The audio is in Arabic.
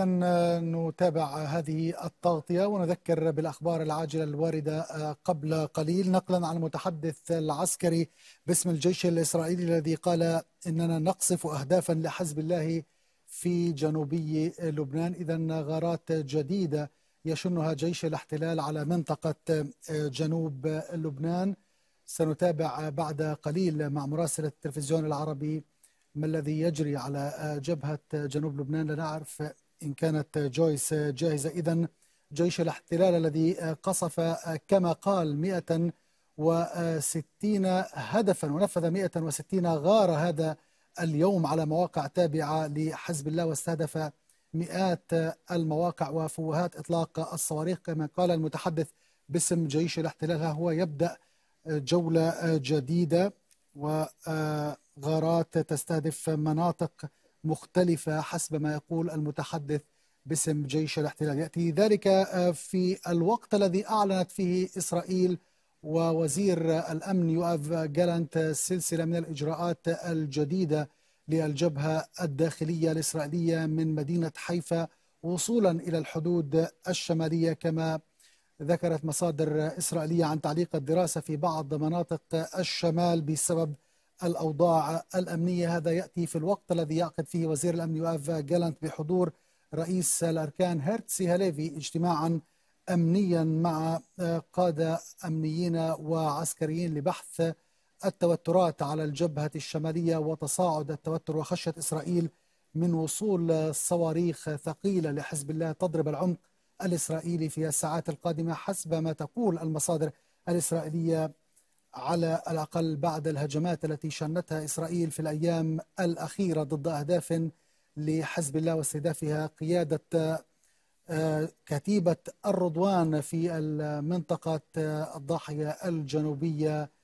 نتابع هذه التغطية ونذكر بالأخبار العاجلة الواردة آه، قبل قليل نقلا عن المتحدث العسكري باسم الجيش الإسرائيلي الذي قال إننا نقصف أهدافا لحزب الله في جنوبي لبنان إذا غارات جديدة يشنها جيش الاحتلال على منطقة آه، جنوب لبنان سنتابع بعد قليل مع مراسل التلفزيون العربي ما الذي يجري على آه، جبهة جنوب لبنان لنعرف إن كانت جويس جاهزة إذا جيش الاحتلال الذي قصف كما قال 160 هدفا ونفذ 160 غارة هذا اليوم على مواقع تابعة لحزب الله واستهدف مئات المواقع وفوهات إطلاق الصواريخ كما قال المتحدث باسم جيش الاحتلال هو يبدأ جولة جديدة وغارات تستهدف مناطق مختلفة حسب ما يقول المتحدث باسم جيش الاحتلال يأتي ذلك آه، في الوقت الذي أعلنت فيه إسرائيل ووزير الأمن يؤف جالانت سلسلة من الإجراءات الجديدة للجبهة الداخلية الإسرائيلية من مدينة حيفا وصولا إلى الحدود الشمالية كما ذكرت مصادر إسرائيلية عن تعليق الدراسة في بعض مناطق الشمال بسبب الأوضاع الأمنية هذا يأتي في الوقت الذي يعقد فيه وزير الأمن يؤاف جالانت بحضور رئيس الأركان هيرتسي هاليفي اجتماعا أمنيا مع آه، قادة أمنيين وعسكريين لبحث التوترات على الجبهة الشمالية وتصاعد التوتر وخشية إسرائيل من وصول صواريخ ثقيلة لحزب الله تضرب العمق الإسرائيلي في الساعات القادمة حسب ما تقول المصادر الإسرائيلية على الاقل بعد الهجمات التي شنتها اسرائيل في الايام الاخيره ضد اهداف لحزب الله واستهدافها قياده آه، كتيبه الرضوان في منطقه الضاحيه الجنوبيه